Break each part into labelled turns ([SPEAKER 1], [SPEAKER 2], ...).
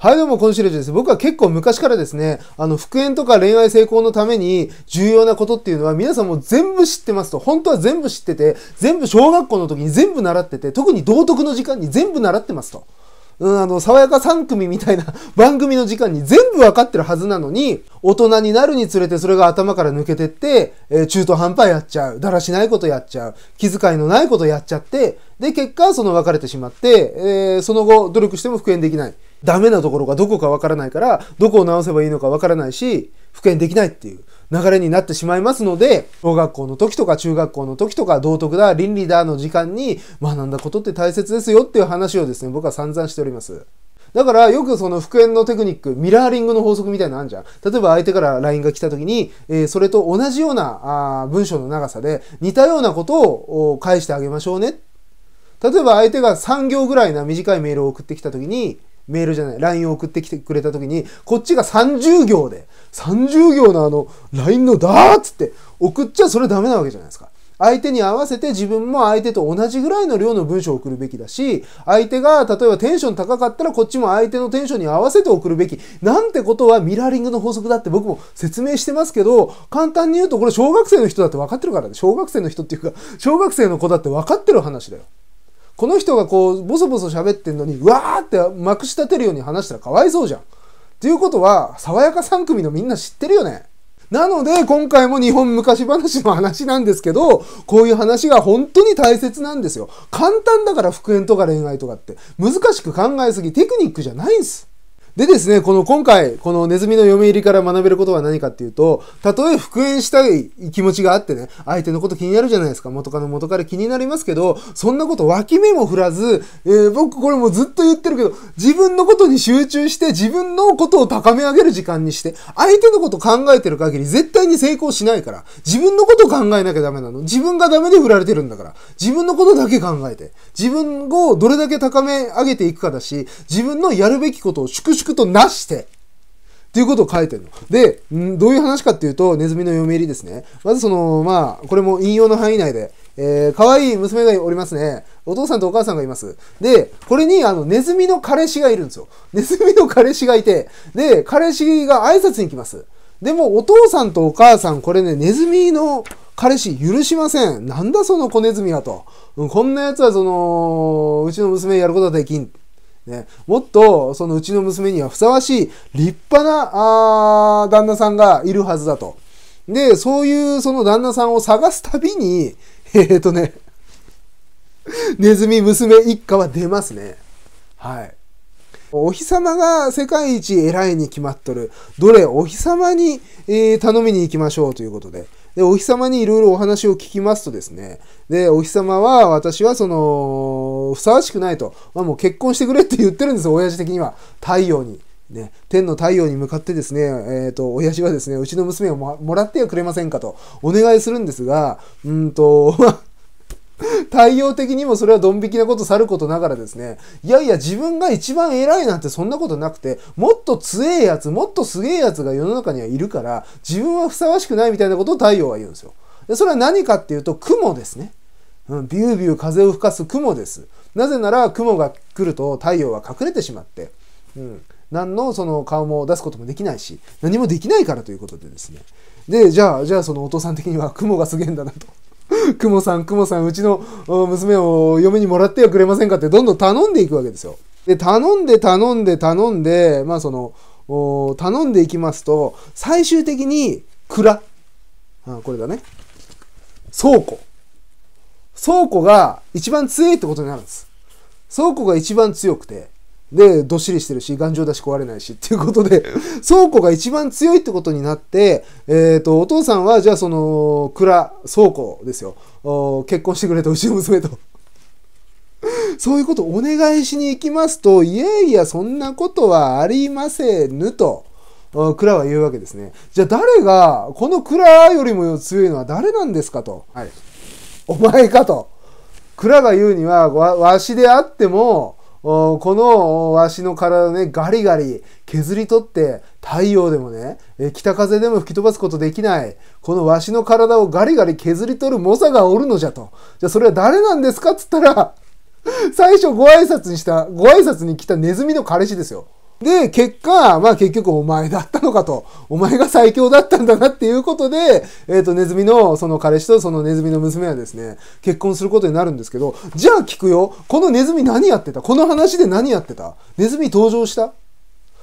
[SPEAKER 1] はい、どうも、コンシェルジュです。僕は結構昔からですね、あの、復縁とか恋愛成功のために重要なことっていうのは皆さんも全部知ってますと。本当は全部知ってて、全部小学校の時に全部習ってて、特に道徳の時間に全部習ってますと。うん、あの、爽やか3組みたいな 番組の時間に全部わかってるはずなのに、大人になるにつれてそれが頭から抜けてって、えー、中途半端やっちゃう。だらしないことやっちゃう。気遣いのないことやっちゃって、で、結果、その別れてしまって、えー、その後、努力しても復縁できない。ダメなところがどこかわからないから、どこを直せばいいのかわからないし、復元できないっていう流れになってしまいますので、小学校の時とか中学校の時とか、道徳だ、倫理だの時間に学んだことって大切ですよっていう話をですね、僕は散々しております。だからよくその復縁のテクニック、ミラーリングの法則みたいなのあるじゃん。例えば相手から LINE が来た時に、えー、それと同じようなあ文章の長さで似たようなことを返してあげましょうね。例えば相手が3行ぐらいな短いメールを送ってきた時に、メールじゃない、LINE を送ってきてくれた時に、こっちが30行で、30行のあの、LINE のだーっつって送っちゃそれダメなわけじゃないですか。相手に合わせて自分も相手と同じぐらいの量の文章を送るべきだし、相手が例えばテンション高かったらこっちも相手のテンションに合わせて送るべき。なんてことはミラーリングの法則だって僕も説明してますけど、簡単に言うとこれ小学生の人だって分かってるからね。小学生の人っていうか、小学生の子だって分かってる話だよ。この人がこう、ボソボソ喋ってんのに、うわーってまくし立てるように話したらかわいそうじゃん。っていうことは、爽やか3組のみんな知ってるよね。なので、今回も日本昔話の話なんですけど、こういう話が本当に大切なんですよ。簡単だから復縁とか恋愛とかって。難しく考えすぎ、テクニックじゃないんです。でですね、この今回、このネズミの嫁入りから学べることは何かっていうと、たとえ復縁したい気持ちがあってね、相手のこと気になるじゃないですか。元カノ元彼気になりますけど、そんなこと脇目も振らず、えー、僕これもずっと言ってるけど、自分のことに集中して、自分のことを高め上げる時間にして、相手のこと考えてる限り絶対に成功しないから、自分のこと考えなきゃダメなの。自分がダメで振られてるんだから、自分のことだけ考えて、自分をどれだけ高め上げていくかだし、自分のやるべきことを粛々くとなして、っていうことを書いてるの。で、どういう話かっていうと、ネズミの嫁入りですね。まずその、まあ、これも引用の範囲内で、えー、可愛い娘がおりますね。お父さんとお母さんがいます。で、これに、あの、ネズミの彼氏がいるんですよ。ネズミの彼氏がいて、で、彼氏が挨拶に来ます。でも、お父さんとお母さん、これね、ネズミの彼氏許しません。なんだその子ネズミはと。うん、こんな奴はその、うちの娘やることはできん。ね、もっと、そのうちの娘にはふさわしい立派な、あ旦那さんがいるはずだと。で、そういうその旦那さんを探すたびに、えー、っ、とね、ネズミ娘一家は出ますね。はい。お日様が世界一偉いに決まっとる。どれお日様に、えー、頼みに行きましょうということで。で、お日様にいろいろお話を聞きますとですね、で、お日様は私はその、ふさわしくないと、まあ、もう結婚してくれって言ってるんですよ、親父的には。太陽に。ね、天の太陽に向かってですね、えっ、ー、と、親父はですね、うちの娘をもらってはくれませんかとお願いするんですが、うんと、対 応的にもそれはドン引きなことさることながらですね、いやいや自分が一番偉いなんてそんなことなくて、もっと強えやつ、もっとすげえやつが世の中にはいるから、自分はふさわしくないみたいなことを太陽は言うんですよ。でそれは何かっていうと、雲ですね。うん、ビュービュー風を吹かす雲です。なぜなら雲が来ると太陽は隠れてしまって、うん、何のその顔も出すこともできないし、何もできないからということでですね。で、じゃあ、じゃあそのお父さん的には雲がすげえんだなと。雲さん、雲さん、うちの娘を嫁にもらってはくれませんかってどんどん頼んでいくわけですよ。で、頼んで頼んで頼んで、まあその、頼んでいきますと、最終的に蔵。あこれだね。倉庫。倉庫が一番強いってことになるんです。倉庫が一番強くて、で、どっしりしてるし、頑丈だし壊れないしっていうことで、倉庫が一番強いってことになって、えっ、ー、と、お父さんは、じゃあその、蔵、倉庫ですよ。結婚してくれと、うちの娘と。そういうことお願いしに行きますと、いやいや、そんなことはありませぬと、蔵は言うわけですね。じゃあ誰が、この蔵よりも強いのは誰なんですかと。はい、お前かと。蔵が言うには、わ、わしであっても、このわしの体をねガリガリ削り取って太陽でもね北風でも吹き飛ばすことできないこのわしの体をガリガリ削り取る猛者がおるのじゃとじゃあそれは誰なんですかっつったら最初ご挨拶にしたご挨拶に来たネズミの彼氏ですよ。で、結果、まあ結局お前だったのかと、お前が最強だったんだなっていうことで、えっ、ー、と、ネズミの、その彼氏とそのネズミの娘はですね、結婚することになるんですけど、じゃあ聞くよ、このネズミ何やってたこの話で何やってたネズミ登場した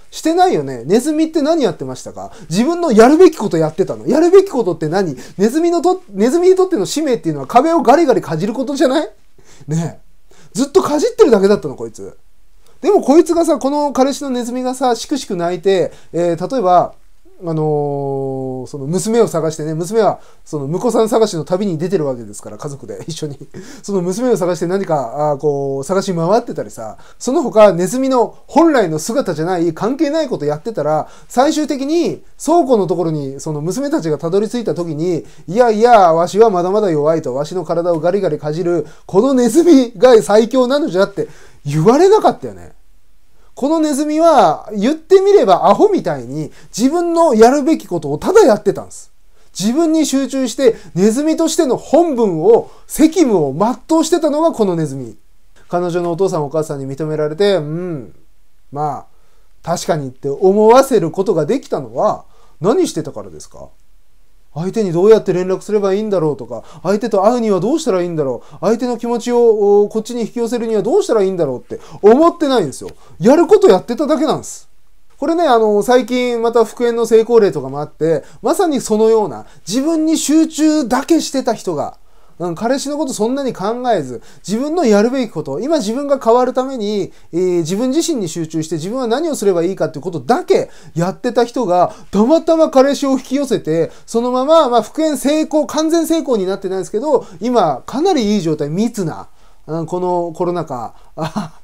[SPEAKER 1] してないよね。ネズミって何やってましたか自分のやるべきことやってたの。やるべきことって何ネズミのと、ネズミにとっての使命っていうのは壁をガリガリかじることじゃないねえ。ずっとかじってるだけだったの、こいつ。でもこいつがさ、この彼氏のネズミがさ、しくしく泣いて、えー、例えば、あのー、その娘を探してね、娘はその婿さん探しの旅に出てるわけですから、家族で 一緒に。その娘を探して何か、あこう、探し回ってたりさ、その他ネズミの本来の姿じゃない、関係ないことやってたら、最終的に倉庫のところに、その娘たちがたどり着いた時に、いやいや、わしはまだまだ弱いと、わしの体をガリガリかじる、このネズミが最強なのじゃって言われなかったよね。このネズミは言ってみればアホみたいに自分のやるべきことをただやってたんです。自分に集中してネズミとしての本分を責務を全うしてたのがこのネズミ。彼女のお父さんお母さんに認められて、うん、まあ確かにって思わせることができたのは何してたからですか相手にどうやって連絡すればいいんだろうとか、相手と会うにはどうしたらいいんだろう、相手の気持ちをこっちに引き寄せるにはどうしたらいいんだろうって思ってないんですよ。やることやってただけなんです。これね、あの、最近また復縁の成功例とかもあって、まさにそのような、自分に集中だけしてた人がうん、彼氏のことそんなに考えず、自分のやるべきこと、今自分が変わるために、えー、自分自身に集中して自分は何をすればいいかっていうことだけやってた人が、たまたま彼氏を引き寄せて、そのまま、まあ、復縁成功、完全成功になってないですけど、今、かなりいい状態、密な、うん、このコロナ禍、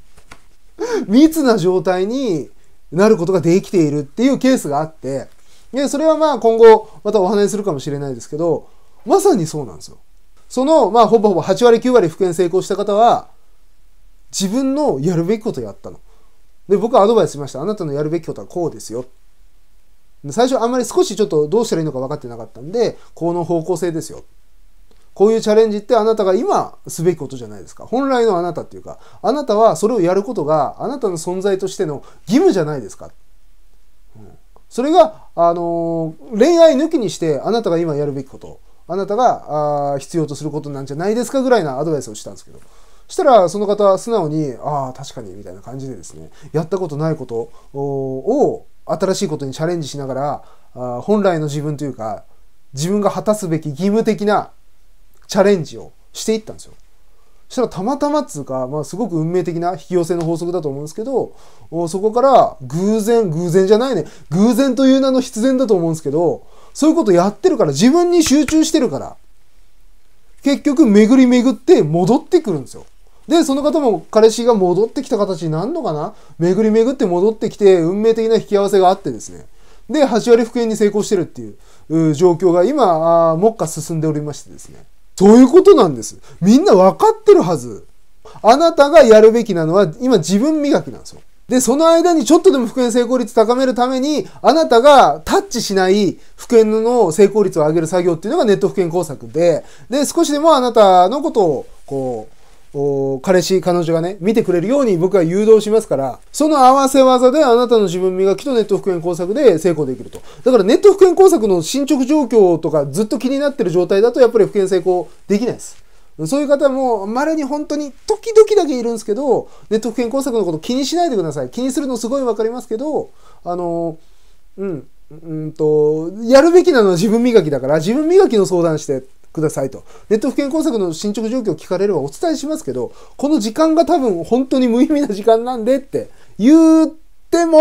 [SPEAKER 1] 密な状態になることができているっていうケースがあって、で、それはまあ今後、またお話しするかもしれないですけど、まさにそうなんですよ。その、まあ、ほぼほぼ8割、9割復元成功した方は、自分のやるべきことをやったの。で、僕はアドバイスしました。あなたのやるべきことはこうですよ。最初あんまり少しちょっとどうしたらいいのか分かってなかったんで、この方向性ですよ。こういうチャレンジってあなたが今すべきことじゃないですか。本来のあなたっていうか、あなたはそれをやることがあなたの存在としての義務じゃないですか。それが、あのー、恋愛抜きにしてあなたが今やるべきこと。あなたがあ必要とすることなんじゃないですかぐらいなアドバイスをしたんですけどしたらその方は素直にああ確かにみたいな感じでですねやったことないことを新しいことにチャレンジしながらあ本来の自分というか自分が果たすべき義務的なチャレンジをしていったんですよ。したらたまたまっつうか、まあ、すごく運命的な引き寄せの法則だと思うんですけど、そこから偶然、偶然じゃないね。偶然という名の必然だと思うんですけど、そういうことやってるから、自分に集中してるから、結局巡り巡って戻ってくるんですよ。で、その方も彼氏が戻ってきた形になるのかな巡り巡って戻ってきて、運命的な引き合わせがあってですね。で、8割復縁に成功してるっていう状況が今、目下進んでおりましてですね。そういうことなんです。みんな分かってるはず。あなたがやるべきなのは、今自分磨きなんですよ。で、その間にちょっとでも復縁成功率高めるために、あなたがタッチしない復縁の成功率を上げる作業っていうのがネット復縁工作で、で、少しでもあなたのことを、こう、彼氏、彼女がね、見てくれるように僕は誘導しますから、その合わせ技であなたの自分磨きとネット復元工作で成功できると。だからネット復元工作の進捗状況とかずっと気になってる状態だとやっぱり復元成功できないです。そういう方も稀に本当に時々だけいるんですけど、ネット復元工作のこと気にしないでください。気にするのすごいわかりますけど、あの、うん、うんと、やるべきなのは自分磨きだから、自分磨きの相談してくださいと。ネット不健工作の進捗状況を聞かれればお伝えしますけど、この時間が多分本当に無意味な時間なんでって言っても、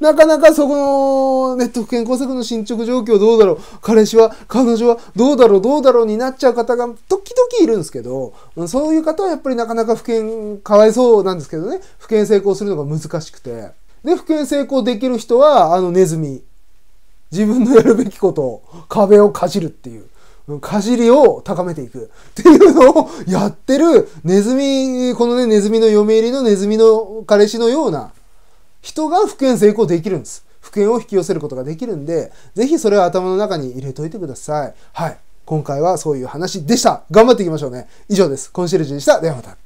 [SPEAKER 1] なかなかそこのネット不健工作の進捗状況どうだろう彼氏は彼女はどうだろうどうだろうになっちゃう方が時々いるんですけどそういう方はやっぱりなかなか不健かわいそうなんですけどね不健成功するのが難しくてで不健成功できる人はあのネズミ自分のやるべきことを壁をかじるっていうかじりを高めていくっていうのをやってるネズミ、このね、ネズミの嫁入りのネズミの彼氏のような人が復縁成功できるんです。復縁を引き寄せることができるんで、ぜひそれは頭の中に入れといてください。はい。今回はそういう話でした。頑張っていきましょうね。以上です。コンシェルジュでした。ではまた。